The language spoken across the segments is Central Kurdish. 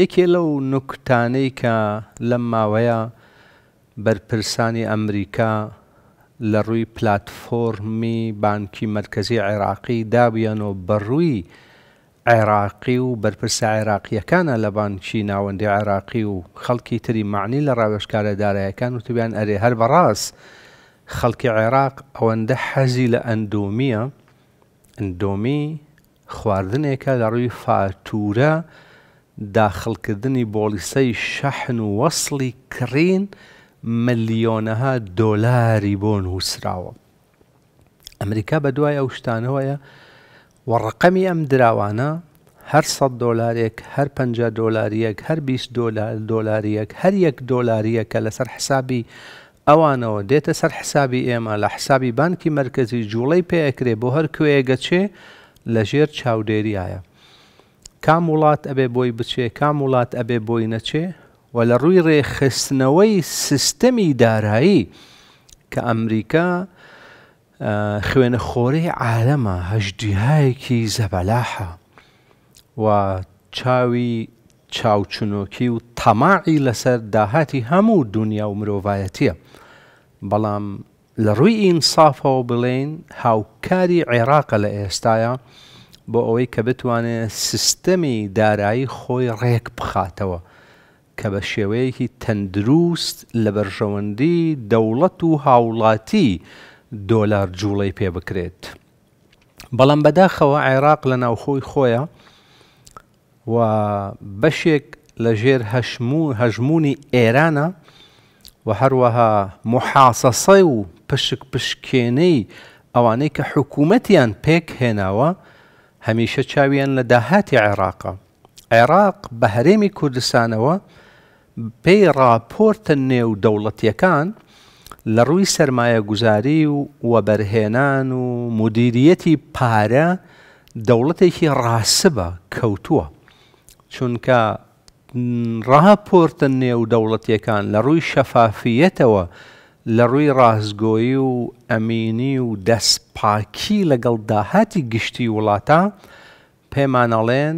یەکێ لەو نوکتانەی کە لەم ماوەیە بەرپرسانی ئەمریکا لە ڕووی پلتفۆرمی بانکی مرکزی عێراقی دابیانەوە بەڕووی عێراقی و بەرپرسە عێراقیەکانە لە بانکی ناوەندی عێراقی و خەڵکی تری معنی لە ڕاوێشکارەدارایەکان و تویان ئەرێ هەر بەڕاست خەڵکی عێراق ئەوەندە حەزی لە ئەندۆمیە ئەندۆمی خواردنێکە لە ڕووی فاتورە، داخلکردنی بۆلیسەی شەحن و وەصلی کڕین ملیۆنەها دۆلاری بۆ نووسراوە. ئەمریکا بە دوای ئەو شتانەوەیە وەڕقەمی ئەم دراوانە هەر سە دۆلارێک هەر پ دۆلاریەک هەر 20 دلار دۆلاریەک هەر یەک دۆلاریەکە لەسەر حسابی ئەوانەوە دێتە سەر حسابی ئێمە لە حسابی بانکی مرکزی جوڵەی پێەکرێ بۆ هەر کوێگەچێ لەژێر چاودێریایە کام وڵات ئەبێ بۆی بچێ کام وڵات ئەبێ بۆی نەچێ و لە ڕووی ڕێخستنەوەی سیستەمی دارایی کە ئەمریکا خوێنە خۆرەی عالەمە هەشدیهایەکی زەبەلاحە و چاوی چاوچنۆکی و تەماعی لەسەر داهاتی هەموو دنیا و مرۆڤایەتیە بەڵام لە ڕووی ئینسافەوە بڵێن هاوکاری عێراقە لە ئێستاە بۆ ئەوەی کە بتوانێت سیستەمی دارایی خۆی ڕێک بخاتەوە کە بە شێوەیەکی تەندروست لە بەرژەوەندی دەوڵەت و هاوڵاتی دۆلار جوڵەی پێ بکرێت. بەڵام بەداخەوە عێراق لە ناوخۆی خۆیە و بەشێک لە ژێر هەژمونی ئێرانە و هەروەها محاسەسە و پشک پشکێنەی ئەوانەی کە حکوومەتیان پێک هێناوە، هەمیشە چاویان لە داهاتی عێراقە عێراق بە هەرێمی کوردستانەوە پێی راپۆرتە نێو دەوڵەتیەکان لە ڕووی سەرمایە گوزاری و وەبەرهێنان و مدیریەتی پارە دەوڵەتێکی ڕاسبە کەوتووە چونکە ڕاپۆرتە نێو دەوڵەتیەکان لە ڕووی شەفافیەتەوە لە ڕووی ڕازگۆیی و ئەمینی و دەستپاکی لەگەڵ داهاتی گشتی وڵاتە پێمانەڵێن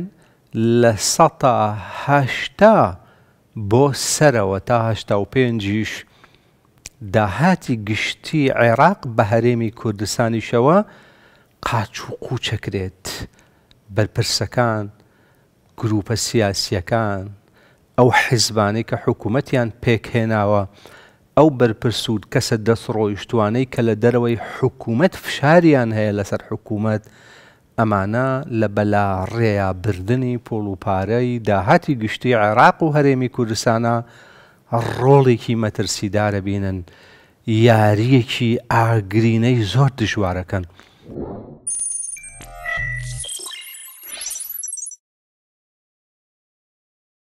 لە سەهشتا بۆ سەرەوە تاهشتا و پێنجیش داهاتی گشتی عێراق بە هەرێمی کوردستانیشەوە قاچ و قوچەکرێت بەرپرسەکان گروپە سیاسیەکان ئەو حیزبانی کە حکوومەتیان پێکهێناوە ئەو بەرپرسوود کەسە دەست ڕۆیشتوانەی کە لە دەرەوەی حکوومەت فشاریان هەیە لەسەر حکوومەت ئەمانە لە بەلا ڕێیا بردننی پۆڵ و پارەی داهاتی گشتی عێراق و هەرێمی کوردستانە ڕۆڵێکی مەترسیدارە بینن یاریەکی ئاگرینەی زۆر دژوارەکەن.